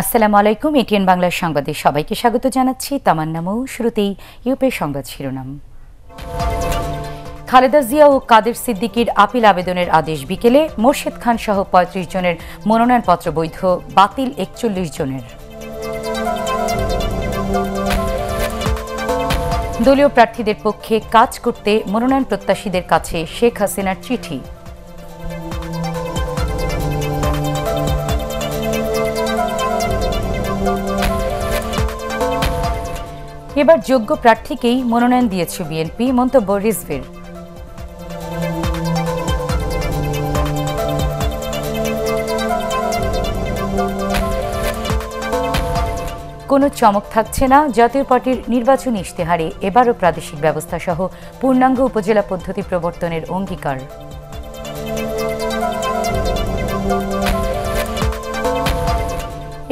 আসসালামু আলাইকুম এটিএন বাংলার সংবাদে সবাইকে স্বাগত জানাচ্ছি নামও শুরুতেই ইউপি সংবাদ শিরোনাম খালেদা জিয়া ও কাদের সিদ্দিকীর আপিল আবেদনের আদেশ বিকেলে মোর্শেদ খান সহ পঁয়ত্রিশ জনের মনোনয়নপত্র বৈধ বাতিল একচল্লিশ জনের দলীয় প্রার্থীদের পক্ষে কাজ করতে মনোনয়ন প্রত্যাশীদের কাছে শেখ হাসিনার চিঠি এবার যোগ্য প্রার্থীকেই মনোনয়ন দিয়েছে বিএনপি মন্তব্য রিজভির কোনো চমক থাকছে না জাতীয় পার্টির নির্বাচনী ইশতেহারে এবারও প্রাদেশিক ব্যবস্থা সহ পূর্ণাঙ্গ উপজেলা পদ্ধতি প্রবর্তনের অঙ্গীকার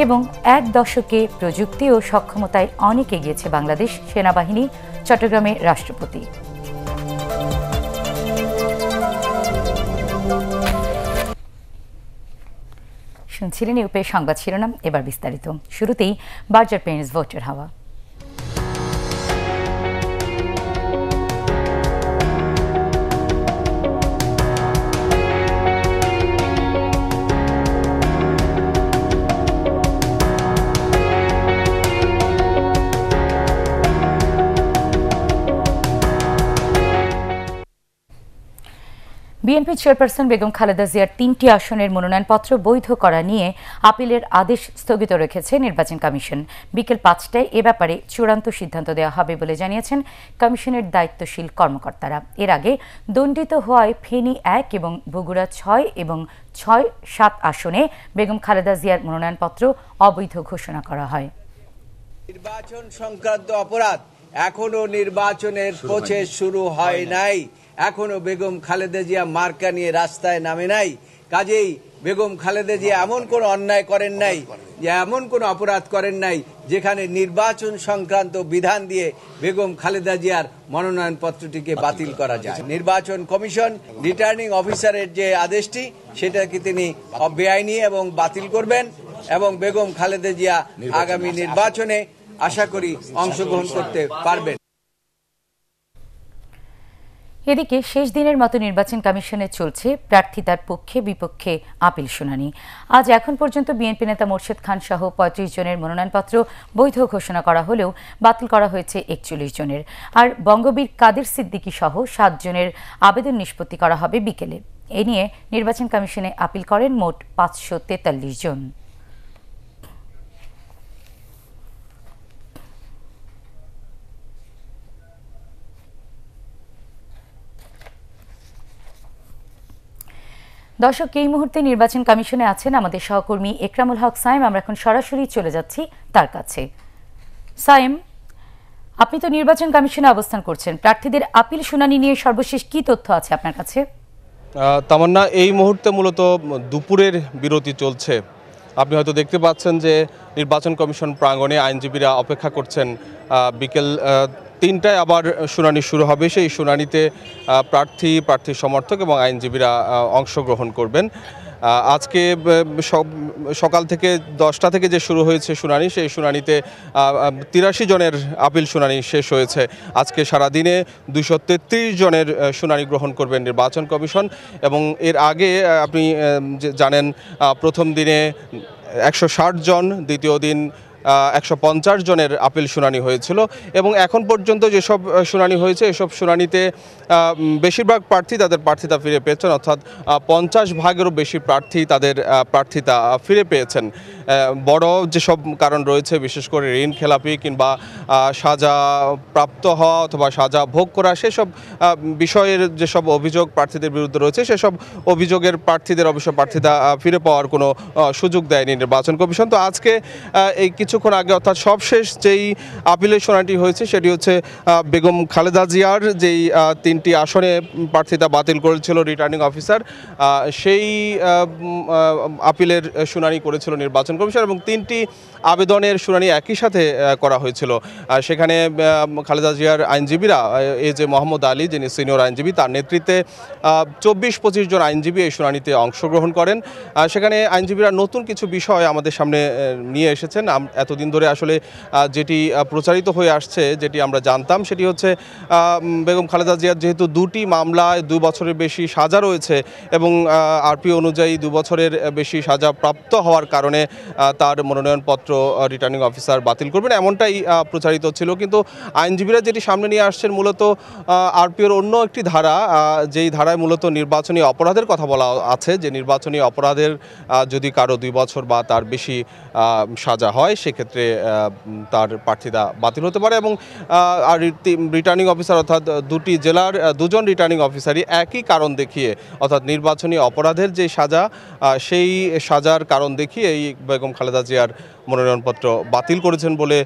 এবং এক দশকে প্রযুক্তি ও সক্ষমতায় অনেক এগিয়েছে বাংলাদেশ সেনাবাহিনী চট্টগ্রামে রাষ্ট্রপতি শুনছিলেন ইউপে সংবাদ শিরোনাম এবার বিস্তারিত শুরুতেই বার্জার পেন্স ভোটার হাওয়া বিএনপি চেয়ারপারসন বেগম খালেদা জিয়ার তিনটি আসনের মনোনয়নপত্র বৈধ করা নিয়ে আপিলের আদেশ স্থগিত রেখেছে নির্বাচন কমিশন বিকেল পাঁচটায় এ ব্যাপারে চূড়ান্ত সিদ্ধান্ত দেওয়া হবে বলে জানিয়েছেন কমিশনের দায়িত্বশীল কর্মকর্তারা এর আগে দণ্ডিত হওয়ায় ফেনী এক এবং বগুড়া ছয় এবং ছয় সাত আসনে বেগম খালেদা জিয়ার মনোনয়নপত্র অবৈধ ঘোষণা করা হয় নির্বাচন সংক্রান্ত অপরাধ এখনো নির্বাচনের প্রচেষ শুরু হয় নাই এখনও বেগম খালেদা জিয়া মার্কা নিয়ে রাস্তায় নামে নাই কাজেই বেগম খালেদা জিয়া এমন কোনো অন্যায় করেন নাই যে এমন কোনো অপরাধ করেন নাই যেখানে নির্বাচন সংক্রান্ত বিধান দিয়ে বেগম খালেদা জিয়ার মনোনয়নপত্রটিকে বাতিল করা যায় নির্বাচন কমিশন রিটার্নিং অফিসারের যে আদেশটি সেটাকে তিনি বেআইনি এবং বাতিল করবেন এবং বেগম খালেদা জিয়া আগামী নির্বাচনে আশা করি অংশগ্রহণ করতে পারবেন এদিকে শেষ দিনের মতো নির্বাচন কমিশনে চলছে প্রার্থী তার পক্ষে বিপক্ষে আপিল শুনানি আজ এখন পর্যন্ত বিএনপি নেতা মোর্শেদ খান সহ পঁয়ত্রিশ জনের মনোনয়নপত্র বৈধ ঘোষণা করা হলেও বাতিল করা হয়েছে একচল্লিশ জনের আর বঙ্গবীর কাদের সিদ্দিকী সহ সাত জনের আবেদন নিষ্পত্তি করা হবে বিকেলে এ নিয়ে নির্বাচন কমিশনে আপিল করেন মোট পাঁচশো তেতাল্লিশ জন দর্শক এই মুহূর্তে নির্বাচন কমিশনে আছেন আমাদের সহকর্মী একরামুল হক সাইম আমরা এখন সরাসরি চলে যাচ্ছি তার কাছে সাইম আপনি তো নির্বাচন কমিশনে অবস্থান করছেন প্রার্থীদের আপিল শুনানি নিয়ে সর্বশেষ কি তথ্য আছে আপনার কাছে তামান্না এই মুহূর্তে মূলত দুপুরের বিরতি চলছে আপনি হয়তো দেখতে পাচ্ছেন যে নির্বাচন কমিশন প্রাঙ্গণে আইনজীবীরা অপেক্ষা করছেন বিকেল তিনটায় আবার শুনানি শুরু হবে সেই শুনানিতে প্রার্থী প্রার্থী সমর্থক এবং আইনজীবীরা অংশগ্রহণ করবেন আজকে সকাল থেকে দশটা থেকে যে শুরু হয়েছে শুনানি সেই শুনানিতে তিরাশি জনের আপিল শুনানি শেষ হয়েছে আজকে সারাদিনে দুশো তেত্রিশ জনের শুনানি গ্রহণ করবেন নির্বাচন কমিশন এবং এর আগে আপনি জানেন প্রথম দিনে একশো জন দ্বিতীয় দিন একশো জনের আপিল শুনানি হয়েছিল এবং এখন পর্যন্ত যেসব শুনানি হয়েছে এসব শুনানিতে বেশিরভাগ প্রার্থী তাদের প্রার্থিতা ফিরে পেয়েছেন অর্থাৎ পঞ্চাশ ভাগেরও বেশি প্রার্থী তাদের প্রার্থিতা ফিরে পেয়েছেন বড় যেসব কারণ রয়েছে বিশেষ করে ঋণ খেলাপি কিংবা সাজা প্রাপ্ত হওয়া অথবা সাজা ভোগ করা সেসব বিষয়ের যেসব অভিযোগ প্রার্থীদের বিরুদ্ধে রয়েছে সেসব অভিযোগের প্রার্থীদের অবশ্য প্রার্থিতা ফিরে পাওয়ার কোনো সুযোগ দেয়নি নির্বাচন কমিশন তো আজকে এই কিছু কিছুক্ষণ আগে অর্থাৎ সবশেষ যেই আপিলের শোনাটি হয়েছে সেটি হচ্ছে বেগম খালেদা জিয়ার যেই তিনটি আসনে প্রার্থিতা বাতিল করেছিল রিটার্নিং অফিসার সেই আপিলের শুনানি করেছিল নির্বাচন কমিশন এবং তিনটি আবেদনের শুনানি একই সাথে করা হয়েছিল সেখানে খালেদা জিয়ার আইনজীবীরা এ যে মোহাম্মদ আলী যিনি সিনিয়র আইনজীবী তার নেতৃত্বে চব্বিশ পঁচিশ জন আইনজীবী এই শুনানিতে অংশগ্রহণ করেন সেখানে আইনজীবীরা নতুন কিছু বিষয় আমাদের সামনে নিয়ে এসেছেন এতদিন ধরে আসলে যেটি প্রচারিত হয়ে আসছে যেটি আমরা জানতাম সেটি হচ্ছে বেগম খালেদা জিয়ার যেহেতু দুটি মামলায় দু বছরের বেশি সাজা রয়েছে এবং আরপি অনুযায়ী দু বছরের বেশি সাজা প্রাপ্ত হওয়ার কারণে তার মনোনয়নপত্র শুধুমাত্র রিটার্নিং অফিসার বাতিল করবেন এমনটাই প্রচারিত ছিল কিন্তু আইনজীবীরা যেটি সামনে নিয়ে আসছেন মূলত আরপিওর অন্য একটি ধারা যেই ধারায় মূলত নির্বাচনী অপরাধের কথা বলা আছে যে নির্বাচনী অপরাধের যদি কারো দুই বছর বা তার বেশি সাজা হয় সেক্ষেত্রে তার প্রার্থীরা বাতিল হতে পারে এবং আর রিটার্নিং অফিসার অর্থাৎ দুটি জেলার দুজন রিটার্নিং অফিসারই একই কারণ দেখিয়ে অর্থাৎ নির্বাচনী অপরাধের যে সাজা সেই সাজার কারণ দেখিয়ে এই বেগম খালেদা জিয়ার মনোনয়নপত্র বাতিল করেছেন বলে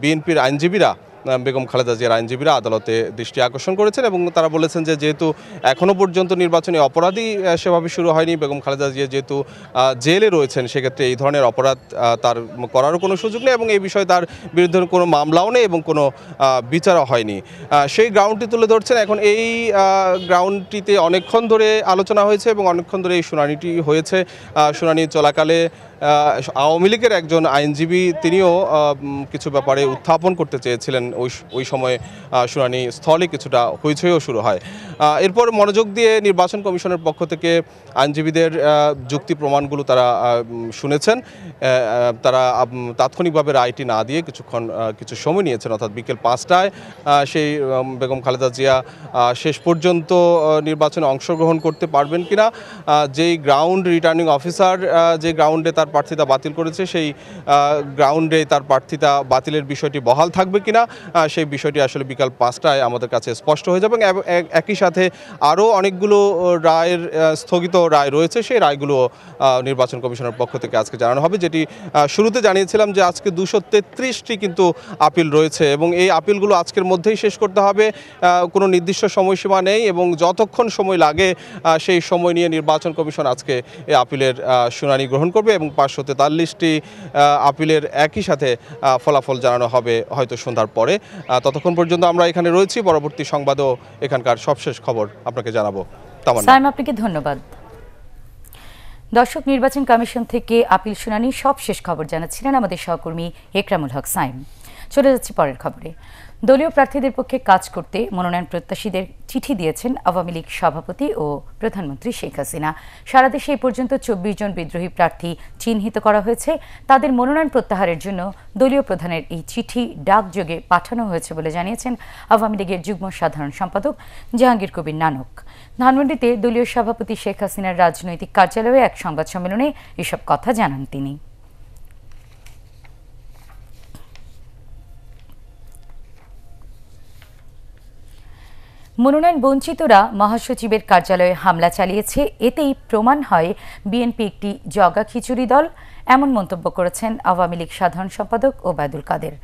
বিএনপির আইনজীবীরা বেগম খালেদা জিয়ার আইনজীবীরা আদালতে দৃষ্টি আকর্ষণ করেছেন এবং তারা বলেছেন যে যেহেতু এখনও পর্যন্ত নির্বাচনী অপরাধী সেভাবে শুরু হয়নি বেগম খালেদা জিয়া যেহেতু জেলে রয়েছেন সেক্ষেত্রে এই ধরনের অপরাধ তার করারও কোনো সুযোগ নেই এবং এই বিষয়ে তার বিরুদ্ধে কোনো মামলাও নেই এবং কোনো বিচারও হয়নি সেই গ্রাউন্ডটি তুলে ধরছেন এখন এই গ্রাউন্ডটিতে অনেকক্ষণ ধরে আলোচনা হয়েছে এবং অনেকক্ষণ ধরে এই শুনানিটি হয়েছে শুনানি চলাকালে আওয়ামী লীগের একজন আইনজীবী তিনিও কিছু ব্যাপারে উত্থাপন করতে চেয়েছিলেন ওই ওই সময়ে শুনানি স্থলে কিছুটা হইচইও শুরু হয় এরপর মনোযোগ দিয়ে নির্বাচন কমিশনের পক্ষ থেকে আইনজীবীদের যুক্তি প্রমাণগুলো তারা শুনেছেন তারা তাৎক্ষণিকভাবে রায়টি না দিয়ে কিছুক্ষণ কিছু সময় নিয়েছেন অর্থাৎ বিকেল পাঁচটায় সেই বেগম খালেদা জিয়া শেষ পর্যন্ত নির্বাচনে অংশগ্রহণ করতে পারবেন কিনা যেই গ্রাউন্ড রিটার্নিং অফিসার যে গ্রাউন্ডে তার তার প্রার্থিতা বাতিল করেছে সেই গ্রাউন্ডে তার প্রার্থিতা বাতিলের বিষয়টি বহাল থাকবে কিনা সেই বিষয়টি আসলে বিকাল পাঁচটায় আমাদের কাছে স্পষ্ট হয়ে যাবে এবং একই সাথে আরও অনেকগুলো রায়ের স্থগিত রায় রয়েছে সেই রায়গুলো নির্বাচন কমিশনের পক্ষ থেকে আজকে জানানো হবে যেটি শুরুতে জানিয়েছিলাম যে আজকে দুশো তেত্রিশটি কিন্তু আপিল রয়েছে এবং এই আপিলগুলো আজকের মধ্যেই শেষ করতে হবে কোনো নির্দিষ্ট সময়সীমা নেই এবং যতক্ষণ সময় লাগে সেই সময় নিয়ে নির্বাচন কমিশন আজকে এই আপিলের শুনানি গ্রহণ করবে এবং পাঁচশো তেতাল্লিশটি আপিলের একই সাথে ফলাফল জানানো হবে হয়তো সন্ধ্যার পরে ততক্ষণ পর্যন্ত আমরা এখানে রয়েছি পরবর্তী সংবাদও এখানকার সবশেষ খবর আপনাকে জানাবো সাইম আপনাকে ধন্যবাদ দর্শক নির্বাচন কমিশন থেকে আপিল শুনানি সব শেষ খবর জানাচ্ছিলেন আমাদের সহকর্মী একরামুল হক সাইম চলে যাচ্ছি পরের খবরে দলীয় প্রার্থীদের পক্ষে কাজ করতে মনোনয়ন প্রত্যাশীদের চিঠি দিয়েছেন আওয়ামী লীগ সভাপতি ও প্রধানমন্ত্রী শেখ হাসিনা সারা দেশে এই পর্যন্ত চব্বিশ জন বিদ্রোহী প্রার্থী চিহ্নিত করা হয়েছে তাদের মনোনয়ন প্রত্যাহারের জন্য দলীয় প্রধানের এই চিঠি ডাকযোগে পাঠানো হয়েছে বলে জানিয়েছেন আওয়ামী লীগের যুগ্ম সাধারণ সম্পাদক জাহাঙ্গীর কবির নানক ধানমন্ডিতে দলীয় সভাপতি শেখ হাসিনার রাজনৈতিক কার্যালয়ে এক সংবাদ সম্মেলনে এসব কথা জানান তিনি মনোনয়ন বঞ্চিতরা মহাসচিবের কার্যালয়ে হামলা চালিয়েছে এতেই প্রমাণ হয় বিএনপি একটি জগা খিচুড়ি দল এমন মন্তব্য করেছেন আওয়ামী লীগ সাধারণ সম্পাদক ওবায়দুল কাদের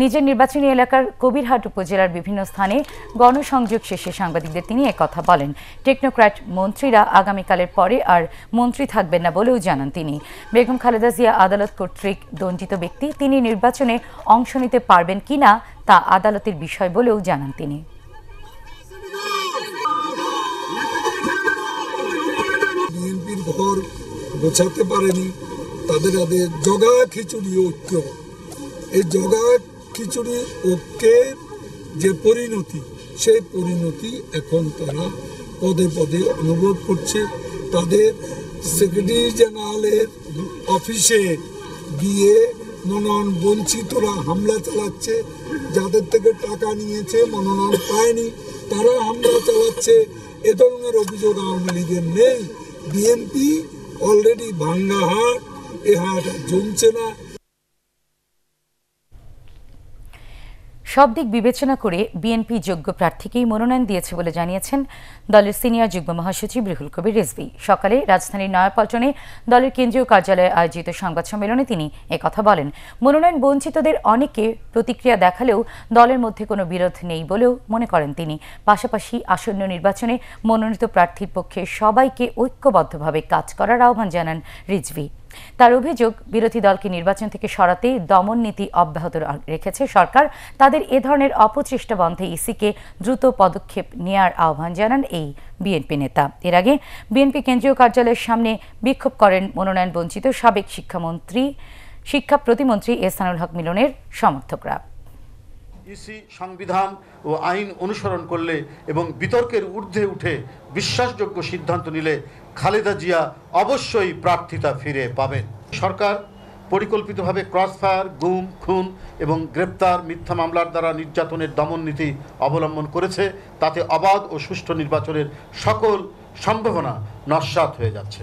নিজের নির্বাচনী এলাকার কবিরহাট উপজেলার বিভিন্ন স্থানে গণসংযোগ শেষে সাংবাদিকদের তিনি কথা বলেন টেকনোক্র্যাট মন্ত্রীরা আগামীকালের পরে আর মন্ত্রী থাকবেন না বলেও জানান তিনি বেগম খালেদা জিয়া আদালত কর্তৃক দণ্ডিত ব্যক্তি তিনি নির্বাচনে অংশ নিতে পারবেন কিনা তা আদালতের বিষয় বলেও জানান তিনি ঘর গোছাতে পারেনি তাদের আগে জগা খিচুড়ি ঐক্য এই জগা খিচুড়ি ঐক্যের যে পরিণতি সেই পরিণতি এখন তারা পদে পদে অনুভব করছে তাদের সেক্রেটারি জেনারেলের অফিসে গিয়ে মনোনয়ন বঞ্চিতরা হামলা চালাচ্ছে যাদের থেকে টাকা নিয়েছে মনোনয়ন পায়নি তারা হামলা চালাচ্ছে এ ধরনের অভিযোগ আওয়ামী লীগের নেই বিএনপি অলরেডি ভাঙ্গা হাট এ হাট জমছে না সব দিক বিবেচনা করে বিএনপি যোগ্য প্রার্থীকেই মনোনয়ন দিয়েছে বলে জানিয়েছেন দলের সিনিয়র যুগ্ম মহাসচিব রিহুল কবির রেজবি সকালে রাজধানীর নয়াপল্টনে দলের কেন্দ্রীয় কার্যালয়ে আয়োজিত সংবাদ সম্মেলনে তিনি একথা বলেন মনোনয়ন বঞ্চিতদের অনেকে প্রতিক্রিয়া দেখালেও দলের মধ্যে কোনো বিরোধ নেই বলেও মনে করেন তিনি পাশাপাশি আসন্ন নির্বাচনে মনোনীত প্রার্থীর পক্ষে সবাইকে ঐক্যবদ্ধভাবে কাজ করার আহ্বান জানান রিজভি তার অভিযোগ বিরোধী দলকে নির্বাচন থেকে সরাতে দমন নীতি অব্যাহত রেখেছে সরকার তাদের এ ধরনের অপচেষ্টা বন্ধে ইসিকে দ্রুত পদক্ষেপ নেওয়ার আহ্বান জানান এই বিএনপি নেতা এর আগে বিএনপি কেন্দ্রীয় কার্যালয়ের সামনে বিক্ষোভ করেন মনোনয়ন বঞ্চিত সাবেক শিক্ষামন্ত্রী শিক্ষা প্রতিমন্ত্রী এসানুল হক মিলনের সমর্থকরা ইসি সংবিধান ও আইন অনুসরণ করলে এবং বিতর্কের ঊর্ধ্বে উঠে বিশ্বাসযোগ্য সিদ্ধান্ত নিলে খালেদা জিয়া অবশ্যই প্রার্থিতা ফিরে পাবেন সরকার পরিকল্পিতভাবে ক্রসফায়ার গুম খুন এবং গ্রেপ্তার মিথ্যা মামলার দ্বারা নির্যাতনের দমন নীতি অবলম্বন করেছে তাতে অবাধ ও সুষ্ঠু নির্বাচনের সকল সম্ভাবনা নস্বাত হয়ে যাচ্ছে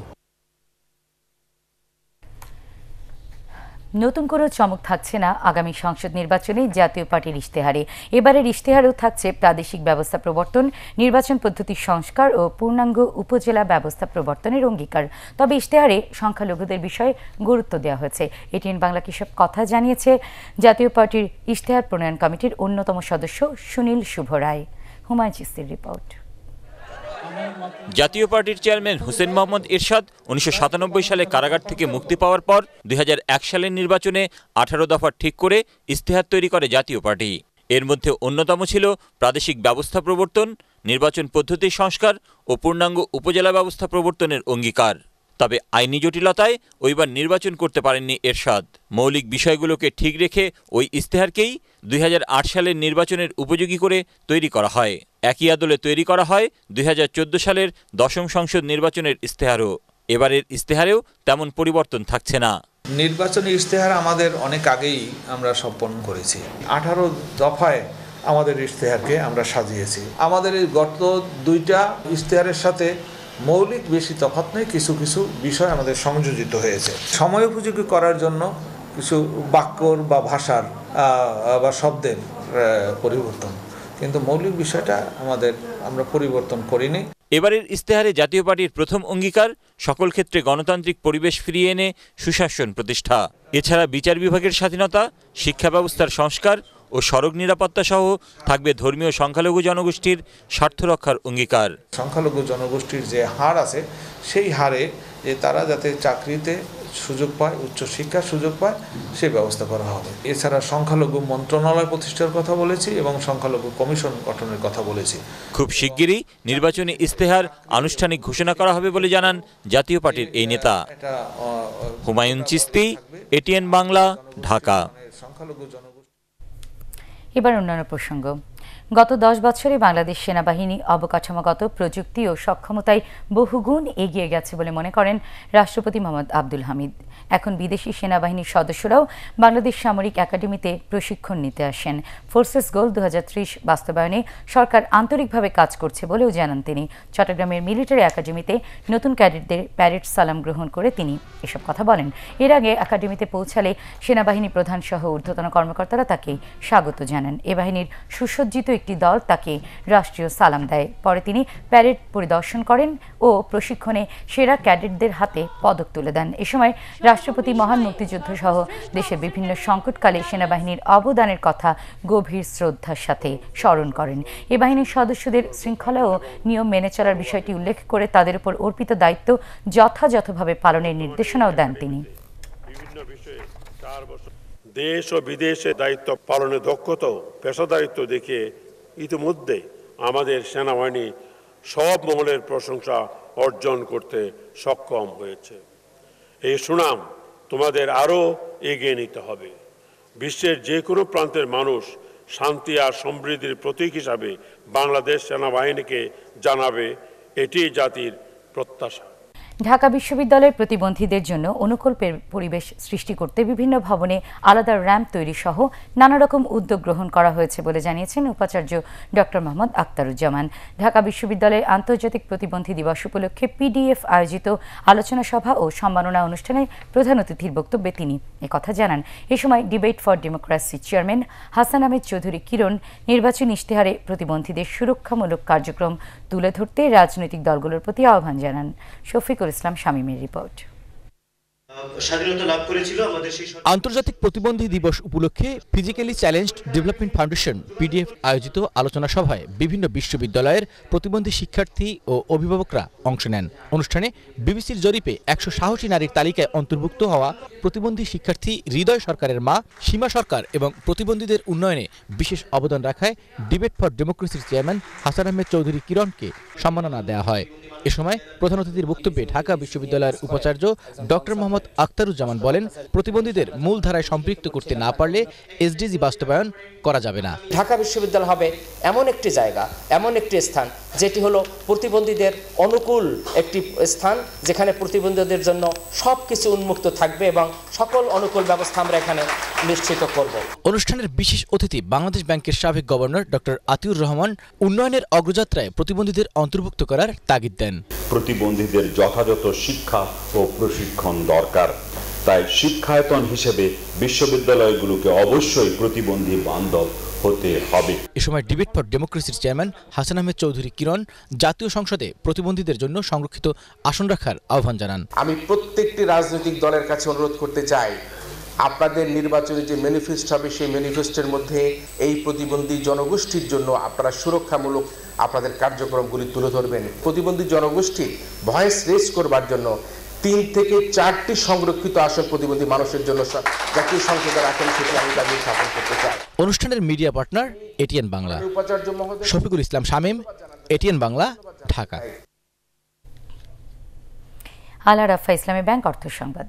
নতুন কোনো চমক থাকছে না আগামী সংসদ নির্বাচনে জাতীয় পার্টির ইশতেহারে এবারের ইশতেহারেও থাকছে প্রাদেশিক ব্যবস্থা প্রবর্তন নির্বাচন পদ্ধতি সংস্কার ও পূর্ণাঙ্গ উপজেলা ব্যবস্থা প্রবর্তনের অঙ্গীকার তবে ইশতেহারে সংখ্যালঘুদের বিষয়ে গুরুত্ব দেওয়া হয়েছে এটিএন বাংলা কৃষক কথা জানিয়েছে জাতীয় পার্টির ইশতেহার প্রণয়ন কমিটির অন্যতম সদস্য সুনীল শুভ রায় হুমায়ুন চিস্তির রিপোর্ট জাতীয় পার্টির চেয়ারম্যান হুসেন মোহাম্মদ ইরশাদ উনিশশো সালে কারাগার থেকে মুক্তি পাওয়ার পর দুই সালের নির্বাচনে আঠারো দফা ঠিক করে ইস্তেহার তৈরি করে জাতীয় পার্টি এর মধ্যে অন্যতম ছিল প্রাদেশিক ব্যবস্থা প্রবর্তন নির্বাচন পদ্ধতির সংস্কার ও পূর্ণাঙ্গ উপজেলা ব্যবস্থা প্রবর্তনের অঙ্গীকার তবে আইনি জটিলতায় ওইবার নির্বাচন করতে পারেননি এরশাদ মৌলিক বিষয়গুলোকে ঠিক রেখে ওই ইশতেহারকেই দুই সালের নির্বাচনের উপযোগী করে তৈরি করা হয় একই আদলে তৈরি করা হয় দুই সালের দশম সংসদ নির্বাচনের ইশতেহারও এবারের ইশতেহারেও তেমন পরিবর্তন থাকছে না নির্বাচনী ইশতেহার আমাদের অনেক আগেই আমরা সম্পন্ন করেছি আঠারো দফায় আমাদের ইশতেহারকে আমরা সাজিয়েছি আমাদের গত দুইটা ইশতেহারের সাথে মৌলিক বেশি তফাত নেই কিছু কিছু বিষয় আমাদের সংযোজিত হয়েছে সময় উপযোগী করার জন্য কিছু বাক্যর বা ভাষার বা শব্দের পরিবর্তন কিন্তু মৌলিক বিষয়টা আমাদের আমরা পরিবর্তন করিনি এবারের ইস্তেহারে জাতীয় পার্টির প্রথম অঙ্গীকার সকল ক্ষেত্রে গণতান্ত্রিক পরিবেশ ফিরিয়ে এনে সুশাসন প্রতিষ্ঠা এছাড়া বিচার বিভাগের স্বাধীনতা শিক্ষা ব্যবস্থার সংস্কার ও সড়ক নিরাপত্তা সহ থাকবে ধর্মীয় সংখ্যালঘু জনগোষ্ঠীর স্বার্থ রক্ষার অঙ্গীকার সংখ্যালঘু জনগোষ্ঠীর যে হার আছে সেই হারে যে তারা যাতে চাকরিতে সুযোগ পায় উচ্চশিক্ষার সুযোগ পায় সে ব্যবস্থা করা হবে এছাড়া সংখ্যালঘু মন্ত্রণালয় প্রতিষ্ঠার কথা বলেছি এবং সংখ্যালঘু কমিশন গঠনের কথা বলেছি খুব শিগগিরই নির্বাচনী ইস্তেহার আনুষ্ঠানিক ঘোষণা করা হবে বলে জানান জাতীয় পার্টির এই নেতা হুমায়ুন চিস্তি এটিএন বাংলা ঢাকা সংখ্যালঘু এবার অন্যান্য প্রসঙ্গ গত দশ বছরে বাংলাদেশ সেনাবাহিনী অবকাঠামোগত প্রযুক্তি ও সক্ষমতায় বহুগুণ এগিয়ে গেছে বলে মনে করেন রাষ্ট্রপতি মোহাম্মদ আব্দুল হামিদ এখন বিদেশি সেনাবাহিনীর সদস্যরাও বাংলাদেশ সামরিক একাডেমিতে প্রশিক্ষণ নিতে আসেন ফোর্সেস গোল দু বাস্তবায়নে সরকার আন্তরিকভাবে কাজ করছে বলেও জানান তিনি চট্টগ্রামের মিলিটারি একাডেমিতে নতুন ক্যাডেটদের প্যারেড সালাম গ্রহণ করে তিনি এসব কথা বলেন এর আগে একাডেমিতে পৌঁছালে সেনাবাহিনী প্রধান সহ ঊর্ধ্বতন কর্মকর্তারা তাকে স্বাগত জানান এ বাহিনীর সুসজ্জিত একটি দল তাকে রাষ্ট্রীয় সালাম দেয় পরে তিনি প্যারেড পরিদর্শন করেন ও প্রশিক্ষণে সেরা ক্যাডেটদের হাতে পদক তুলে দেন এ সময় রাষ্ট্রপতি মহান মুক্তিযুদ্ধ সহ দেশের বিভিন্ন সংকটকালে সেনাবাহিনীর অবদানের কথা গভীর শ্রদ্ধার সাথে স্মরণ করেন এ বাহিনীর সদস্যদের শৃঙ্খলা ও নিয়ম মেনে চলার বিষয়টি উল্লেখ করে তাদের উপর অর্পিত দায়িত্ব যথাযথভাবে পালনের নির্দেশনাও দেন তিনি দেশ ও বিদেশে দায়িত্ব পালনে দক্ষতা পেশাদারিত্ব দেখে ইতিমধ্যে আমাদের সেনাবাহিনী সব মহলের প্রশংসা অর্জন করতে সক্ষম হয়েছে এই সুনাম তোমাদের আরও এগিয়ে নিতে হবে বিশ্বের যে কোনো প্রান্তের মানুষ শান্তি আর সমৃদ্ধির প্রতীক হিসাবে বাংলাদেশ সেনাবাহিনীকে জানাবে এটি জাতির প্রত্যাশা ঢাকা বিশ্ববিদ্যালয়ের প্রতিবন্ধীদের জন্য অনুকূল পরিবেশ সৃষ্টি করতে বিভিন্ন ভবনে আলাদা র্যাম্প তৈরি সহ নানা রকম উদ্যোগ গ্রহণ করা হয়েছে বলে জানিয়েছেন উপাচার্য ডক্টর মোহাম্মদ আক্তারুজ্জামান ঢাকা বিশ্ববিদ্যালয়ের আন্তর্জাতিক প্রতিবন্ধী দিবস উপলক্ষে পিডিএফ আয়োজিত আলোচনা সভা ও সম্মাননা অনুষ্ঠানে প্রধান অতিথির বক্তব্যে তিনি একথা জানান এ সময় debate for democracy chairman Hasan Ahmed Chowdhury Kiron নির্বাচন ইশতেহারে প্রতিবন্ধীদের সুরক্ষামূলক কার্যক্রম তুলে ধরতে রাজনৈতিক দলগুলোর প্রতি আহ্বান জানান শফিক শফিকুল ইসলাম শামীমের রিপোর্ট আন্তর্জাতিক প্রতিবন্ধী দিবস উপলক্ষে physically challenged development foundation PDF আয়োজিত আলোচনা সভায় বিভিন্ন বিশ্ববিদ্যালয়ের প্রতিবন্ধী শিক্ষার্থী ও অভিভাবকরা অংশ নেন অনুষ্ঠানে বিবিসির জরিপে একশো সাহসী নারীর তালিকায় অন্তর্ভুক্ত হওয়া প্রতিবন্ধী শিক্ষার্থী হৃদয় সরকারের মা সীমা সরকার এবং প্রতিবন্ধীদের উন্নয়নে বিশেষ অবদান রাখায় ডিবেট ফর ডেমোক্রেসির চেয়ারম্যান হাসান আহমেদ চৌধুরী কিরণকে সম্মাননা দেওয়া হয় এ সময় প্রধান অতিথির বক্তব্যে ঢাকা বিশ্ববিদ্যালয়ের উপাচার্য ডক্টর মোহাম্মদ আখতারুজ্জামান বলেন প্রতিবন্ধীদের মূল ধারায় সম্পৃক্ত করতে না পারলে এসডিজি বাস্তবায়ন করা যাবে না ঢাকা বিশ্ববিদ্যালয় হবে এমন একটি জায়গা এমন একটি স্থান যেটি হলো প্রতিবন্ধীদের অনুকূল একটি স্থান যেখানে প্রতিবন্ধীদের জন্য সব কিছু উন্মুক্ত থাকবে এবং সকল অনুকূল ব্যবস্থা আমরা এখানে নিশ্চিত করব অনুষ্ঠানের বিশেষ অতিথি বাংলাদেশ ব্যাংকের সাবেক গভর্নর ডক্টর আতিউর রহমান উন্নয়নের অগ্রযাত্রায় প্রতিবন্ধীদের অন্তর্ভুক্ত করার তাগিদ দেন বলেন প্রতিবন্ধীদের যথাযথ শিক্ষা ও প্রশিক্ষণ দরকার তাই শিক্ষায়তন হিসেবে বিশ্ববিদ্যালয়গুলোকে অবশ্যই প্রতিবন্ধী বান্ধব এ সময় ডিবেট ফর ডেমোক্রেসির চেয়ারম্যান হাসান আহমেদ চৌধুরী কিরণ জাতীয় সংসদে প্রতিবন্ধীদের জন্য সংরক্ষিত আসন রাখার আহ্বান জানান আমি প্রত্যেকটি রাজনৈতিক দলের কাছে অনুরোধ করতে চাই আপনাদের নির্বাচনে যে ম্যানিফেস্ট হবে সেই ম্যানিফেস্টের মধ্যে এই প্রতিবন্ধী জনগোষ্ঠীর জন্য আপনারা সুরক্ষামূলক আপনাদের কার্যক্রমগুলি তুলে ধরবেন প্রতিবন্ধী জনগোষ্ঠীর ভয়েস রেস করবার জন্য তিন থেকে চারটি সংরক্ষিত আসন প্রতিবন্ধী মানুষের জন্য জাতীয় সংসদে রাখেন সেটি আমি দাবি স্থাপন করতে চাই অনুষ্ঠানের media partner ATN Bangla Shafiqul Islam Shamim ATN Bangla Dhaka Al-Arafah Islami bank অর্থ সংবাদ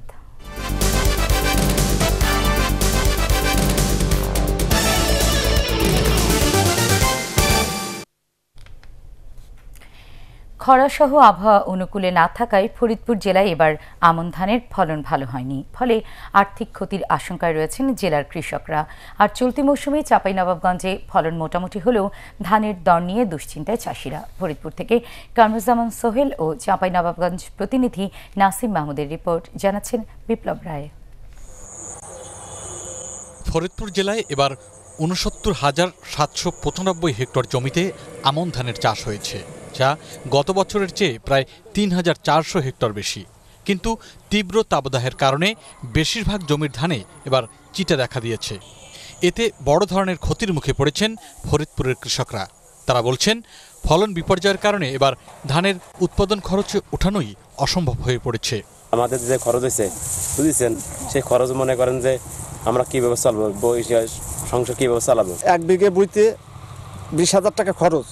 খরাসহ আবহাওয়া অনুকূলে না থাকায় ফরিদপুর জেলায় এবার আমন ধানের ফলন ভালো হয়নি ফলে আর্থিক ক্ষতির আশঙ্কায় রয়েছেন জেলার কৃষকরা আর চলতি মৌসুমে চাঁপাইনবাবগঞ্জে ফলন মোটামুটি হলেও ধানের দর নিয়ে দুশ্চিন্তায় চাষিরা ফরিদপুর থেকে কামরুজ্জামান সোহেল ও চাঁপাইনবাবগঞ্জ প্রতিনিধি নাসিম মাহমুদের রিপোর্ট জানাচ্ছেন বিপ্লব রায় ফরিদপুর জেলায় এবার উনসত্তর হাজার সাতশো পঁচানব্বই হেক্টর জমিতে আমন ধানের চাষ হয়েছে যা গত বছরের চেয়ে প্রায় তিন হাজার চারশো হেক্টর বেশি কিন্তু তীব্র তাপদাহের কারণে বেশিরভাগ জমির ধানে এবার চিটা দেখা দিয়েছে এতে বড় ধরনের ক্ষতির মুখে পড়েছেন ফরিদপুরের কৃষকরা তারা বলছেন ফলন বিপর্যয়ের কারণে এবার ধানের উৎপাদন খরচে ওঠানোই অসম্ভব হয়ে পড়েছে আমাদের যে খরচ হয়েছে বুঝেছেন সেই খরচ মনে করেন যে আমরা ব্যবস্থা চালাবো সংসার ব্যবস্থা চালাবো এক বিঘে বইতে বিশ হাজার টাকা খরচ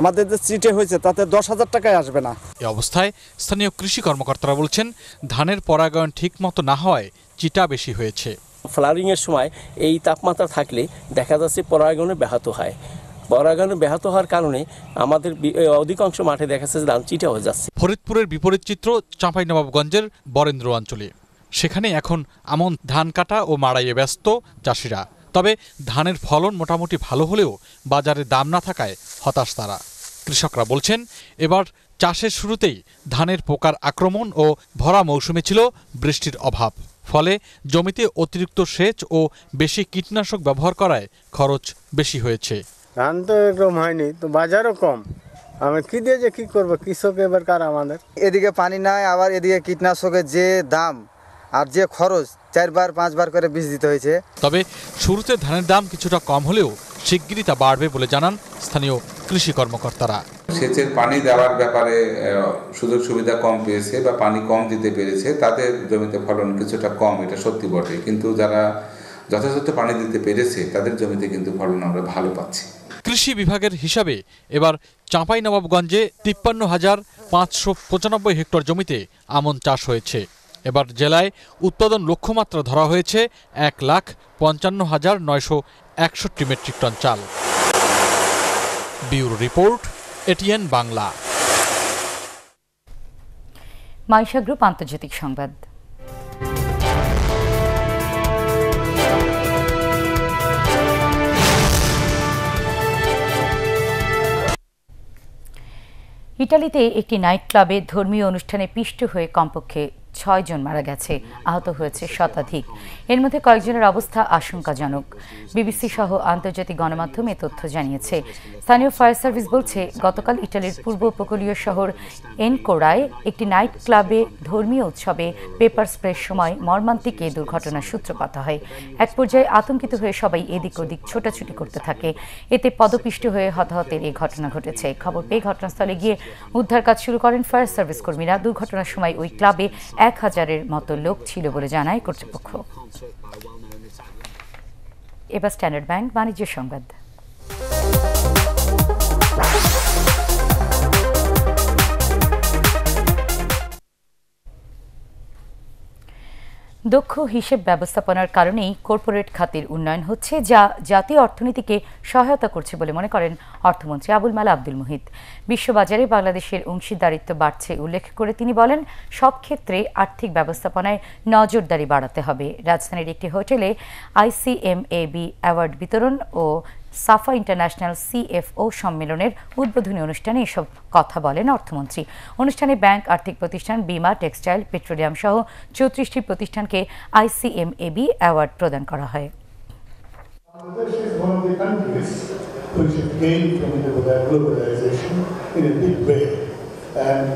আমাদের যে চিটে হয়েছে তাতে দশ হাজার টাকায় আসবে না এ অবস্থায় স্থানীয় কৃষি কর্মকর্তারা বলছেন ধানের পরাগায়ন ঠিক মতো না হওয়ায় চিটা বেশি হয়েছে ফ্লারিংয়ের সময় এই তাপমাত্রা থাকলে দেখা যাচ্ছে পরাগায়নে ব্যাহত হয় পরাগায়ন ব্যাহত হওয়ার কারণে আমাদের অধিকাংশ মাঠে দেখা যাচ্ছে ধান চিটা হয়ে যাচ্ছে ফরিদপুরের বিপরীত চিত্র চাঁপাইনবাবগঞ্জের বরেন্দ্র অঞ্চলে সেখানে এখন আমন ধান কাটা ও মাড়াইয়ে ব্যস্ত চাষিরা তবে ধানের ফলন মোটামুটি ভালো হলেও বাজারে দাম না থাকায় হতাশ তারা কৃষকরা বলছেন এবার চাষের শুরুতেই ধানের পোকার আক্রমণ ও ভরা মৌসুমে ছিল বৃষ্টির অভাব ফলে জমিতে অতিরিক্ত সেচ ও বেশি কীটনাশক ব্যবহার করায় খরচ বেশি হয়েছে ধান তো একদম হয়নি তো বাজারও কম আমি কি দিয়ে যে কি করবো কৃষক এবার কার আমাদের এদিকে পানি নাই আবার এদিকে কীটনাশকের যে দাম আর যে খরচ চারবার পাঁচবার করে বীজ দিতে হয়েছে তবে শুরুতে ধানের দাম কিছুটা কম হলেও শিগগিরই তা বাড়বে বলে জানান স্থানীয় কৃষি কর্মকর্তারা সেচের পানি দেওয়ার ব্যাপারে সুযোগ সুবিধা কম পেয়েছে বা পানি কম দিতে পেরেছে তাদের জমিতে ফলন কিছুটা কম এটা সত্যি বটে কিন্তু যারা যথাযথ পানি দিতে পেরেছে তাদের জমিতে কিন্তু ফলন আমরা ভালো পাচ্ছি কৃষি বিভাগের হিসাবে এবার চাঁপাই নবাবগঞ্জে তিপ্পান্ন হাজার পাঁচশো পঁচানব্বই হেক্টর জমিতে আমন চাষ হয়েছে এবার জেলায় উৎপাদন লক্ষ্যমাত্রা ধরা হয়েছে এক লাখ পঞ্চান্ন হাজার নয়শো একষট্টি মেট্রিক টন চাল bureau report ATN Bangla Maisha group আন্তর্জাতিক সংবাদ ইটালিতে একটি নাইট ক্লাবে ধর্মীয় অনুষ্ঠানে পিষ্ট হয়ে কমপক্ষে ছয় জন মারা গেছে আহত হয়েছে শতাধিক এর মধ্যে কয়েকজনের অবস্থা আশঙ্কাজনক বিবিসি সহ আন্তর্জাতিক গণমাধ্যমে তথ্য জানিয়েছে স্থানীয় ফায়ার সার্ভিস বলছে গতকাল ইটালির পূর্ব উপকূলীয় শহর এনকোড়ায় একটি নাইট ক্লাবে ধর্মীয় উৎসবে পেপার স্প্রের সময় মর্মান্তিক এ দুর্ঘটনার সূত্রপাত হয় এক পর্যায়ে আতঙ্কিত হয়ে সবাই এদিক ওদিক ছোটাছুটি করতে থাকে এতে পদপিষ্ট হয়ে হতাহতের এই ঘটনা ঘটেছে খবর পেয়ে ঘটনাস্থলে গিয়ে উদ্ধার কাজ শুরু করেন ফায়ার সার্ভিস কর্মীরা দুর্ঘটনার সময় ওই ক্লাবে এক হাজারের মতো লোক ছিল বলে জানায় কর্তৃপক্ষ এবার স্ট্যান্ডার্ড ব্যাংক বাণিজ্য সংবাদ দক্ষ হিসেব ব্যবস্থাপনার কারণেই কর্পোরেট খাতের উন্নয়ন হচ্ছে যা জাতীয় অর্থনীতিকে সহায়তা করছে বলে মনে করেন অর্থমন্ত্রী আবুল মালা আব্দুল মুহিত বিশ্ববাজারে বাংলাদেশের অংশীদারিত্ব বাড়ছে উল্লেখ করে তিনি বলেন সব ক্ষেত্রে আর্থিক ব্যবস্থাপনায় নজরদারি বাড়াতে হবে রাজধানীর একটি হোটেলে আইসিএমএবি অ্যাওয়ার্ড বিতরণ ও সাফা ইন্টারন্যাশনাল সিএফও সম্মেলনের উদ্বোধনী অনুষ্ঠানে এসব কথা বলেন অর্থমন্ত্রী অনুষ্ঠানে ব্যাংক আর্থিক প্রতিষ্ঠান বিমা টেক্সটাইল পেট্রোলিয়াম সহ চৌত্রিশটি প্রতিষ্ঠানকে আইসিএমএবি অ্যাওয়ার্ড প্রদান করা হয় which have gained from globalization in a big way. And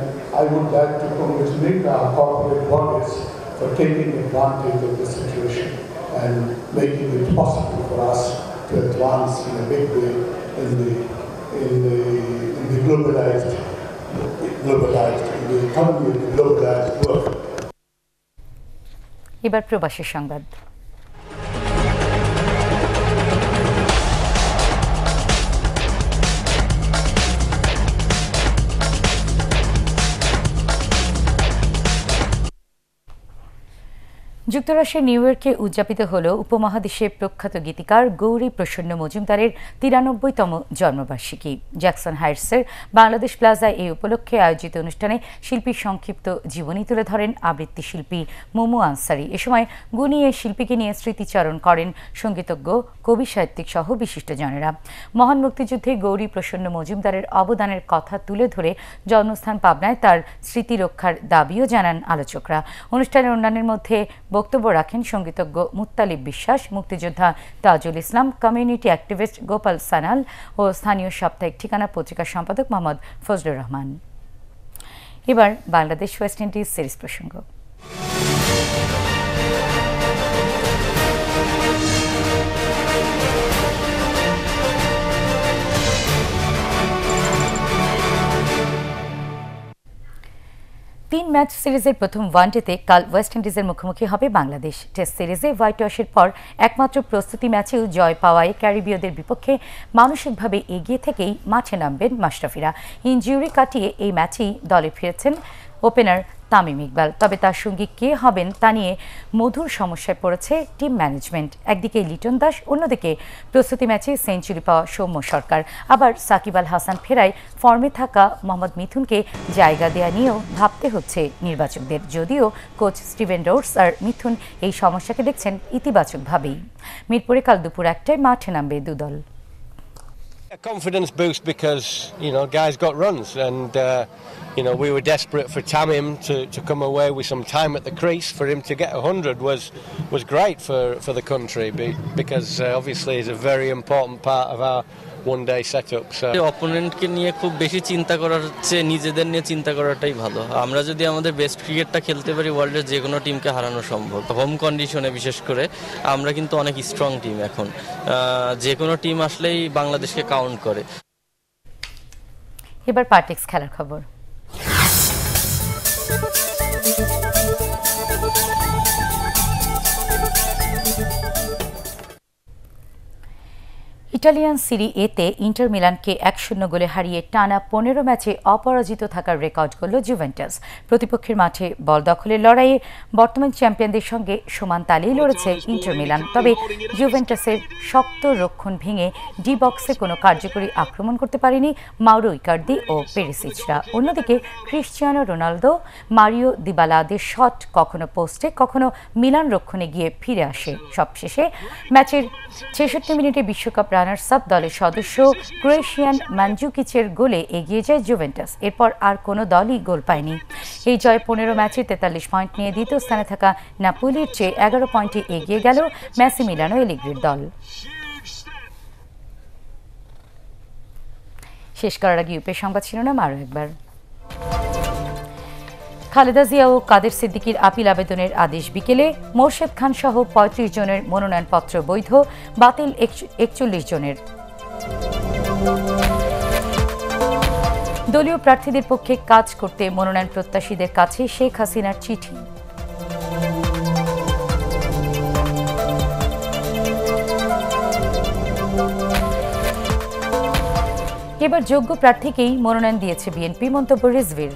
I would like to congratulate our corporate bodies for taking advantage of the situation and making it possible for us that once in a big way in the in the in the globalized globalized in the economy of the globalized world. এবার প্রবাসী সংবাদ যুক্তরাষ্ট্রের new ইয়র্কে উদযাপিত হল উপমহাদেশে প্রখ্যাত গীতিকার গৌরী প্রসন্ন মজুমদারের তিরানব্বইতম জন্মবার্ষিকী জ্যাকসন হাইটসের বাংলাদেশ প্লাজায় এই উপলক্ষে আয়োজিত অনুষ্ঠানে শিল্পীর সংক্ষিপ্ত জীবনী তুলে ধরেন আবৃত্তি শিল্পী মোমো আনসারি এ সময় গুণী এই শিল্পীকে নিয়ে স্মৃতিচারণ করেন সঙ্গীতজ্ঞ কবি সাহিত্যিক সহ বিশিষ্টজনেরা মহান মুক্তিযুদ্ধে গৌরী প্রসন্ন মজুমদারের অবদানের কথা তুলে ধরে জন্মস্থান পাবনায় তার স্মৃতি রক্ষার দাবিও জানান আলোচকরা অনুষ্ঠানের অন্যান্যের মধ্যে বক্তব্য রাখেন সঙ্গীতজ্ঞ মুত্তালিব বিশ্বাস মুক্তিযোদ্ধা তাজুল ইসলাম কমিউনিটি অ্যাক্টিভিস্ট গোপাল সানাল ও স্থানীয় সাপ্তাহিক ঠিকানা পত্রিকার সম্পাদক মোহাম্মদ ফজলুর রহমান এবার বাংলাদেশ ওয়েস্ট ইন্ডিজ সিরিজ প্রসঙ্গ তিন ম্যাচ সিরিজের প্রথম ওয়ানডেতে কাল ওয়েস্ট ইন্ডিজের মুখোমুখি হবে বাংলাদেশ টেস্ট সিরিজে হোয়াইট ওয়াশের পর একমাত্র প্রস্তুতি ম্যাচেও জয় পাওয়ায় ক্যারিবীয়দের বিপক্ষে মানসিকভাবে এগিয়ে থেকেই মাঠে নামবেন মাশরাফিরা ইঞ্জিউরি কাটিয়ে এই ম্যাচেই দলে ফিরেছেন ওপেনার তামিম ইকবাল তবে তার সঙ্গী কে হবেন তা নিয়ে মধুর সমস্যায় পড়েছে টিম ম্যানেজমেন্ট একদিকে লিটন দাস অন্যদিকে প্রস্তুতি ম্যাচে সেঞ্চুরি পাওয়া সৌম্য সরকার আবার সাকিব আল হাসান ফেরায় ফর্মে থাকা মোহাম্মদ মিথুনকে জায়গা দেয়া নিয়েও ভাবতে হচ্ছে নির্বাচকদের যদিও কোচ স্টিভেন রোডস আর মিথুন এই সমস্যাকে দেখছেন ইতিবাচকভাবেই মিরপুরে কাল দুপুর একটায় মাঠে নামবে দুদল A confidence boost because, you know, guys got runs and, uh, you know, we were desperate for Tamim to, to come away with some time at the crease. For him to get 100 was was great for, for the country because uh, obviously he's a very important part of our one day setup অপোনেন্টকে নিয়ে খুব বেশি চিন্তা করার চেয়ে নিজেদের নিয়ে চিন্তা করাটাই ভালো আমরা যদি আমাদের বেস্ট ক্রিকেটটা খেলতে পারি ওয়ার্ল্ডের যে কোনো টিমকে হারানো সম্ভব হোম কন্ডিশনে বিশেষ করে আমরা কিন্তু অনেক স্ট্রং টিম এখন যে কোনো টিম আসলেই বাংলাদেশকে কাউন্ট করে এবার পার্টিক্স খেলার খবর ইটালিয়ান সিরি এতে ইন্টার মিলানকে এক শূন্য গোলে হারিয়ে টানা পনেরো ম্যাচে অপরাজিত থাকার রেকর্ড করল জুভেন্টাস প্রতিপক্ষের মাঠে বল দখলের লড়াইয়ে বর্তমান চ্যাম্পিয়নদের সঙ্গে সমান তালেই লড়েছে ইন্টার মিলান তবে জুভেন্টাসের শক্ত রক্ষণ ভেঙে ডি বক্সে কোনো কার্যকরী আক্রমণ করতে পারেনি মাউরো ইকার্দি ও পেরিসিচরা অন্যদিকে ক্রিশ্চিয়ানো রোনালদো মারিও দিবালাদের শট কখনো পোস্টে কখনো মিলান রক্ষণে গিয়ে ফিরে আসে সবশেষে ম্যাচের ছেষট্টি মিনিটে বিশ্বকাপ রান স্টানার্সাব দলের সদস্য ক্রোয়েশিয়ান মানজুকিচের গোলে এগিয়ে যায় জুভেন্টাস এরপর আর কোনো দলই গোল পায়নি এই জয় পনেরো ম্যাচে তেতাল্লিশ পয়েন্ট নিয়ে দ্বিতীয় স্থানে থাকা নাপুলির চেয়ে এগারো পয়েন্টে এগিয়ে গেল ম্যাসি মিলানো এলিগ্রির দল শেষ করার আগে ইউপের সংবাদ শিরোনাম আরও একবার খালেদা জিয়া ও কাদের সিদ্দিকির আপিল আবেদনের আদেশ বিকেলে মোর্শেদ খান সহ পঁয়ত্রিশ জনের মনোনয়নপত্র বৈধ বাতিল একচল্লিশ জনের দলীয় প্রার্থীদের পক্ষে কাজ করতে মনোনয়ন প্রত্যাশীদের কাছে শেখ হাসিনার চিঠি এবার যোগ্য প্রার্থীকেই মনোনয়ন দিয়েছে বিএনপি মন্তব্য রিজভির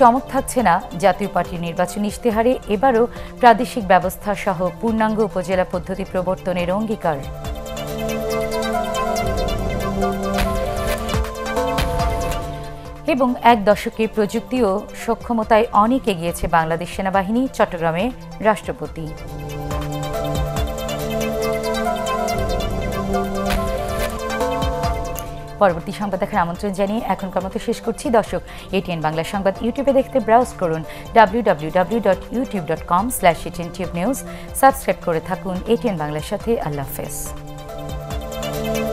চমক থাকছে না জাতীয় পার্টির নির্বাচন ইশতেহারে এবারও প্রাদেশিক ব্যবস্থা সহ পূর্ণাঙ্গ উপজেলা পদ্ধতি প্রবর্তনের অঙ্গীকার এবং এক দশকে প্রযুক্তি ও সক্ষমতায় অনেক এগিয়েছে বাংলাদেশ সেনাবাহিনী চট্টগ্রামে রাষ্ট্রপতি পরবর্তী সংবাদ দেখার আমন্ত্রণ জানিয়ে এখনকার মতো শেষ করছি দর্শক এটিএন বাংলার সংবাদ ইউটিউবে দেখতে ব্রাউজ করুন W W W dot YouTube dot com slash ATN tube news subscribe করে থাকুন এটিএন বাংলার সাথে আল্লাহ হাফেজ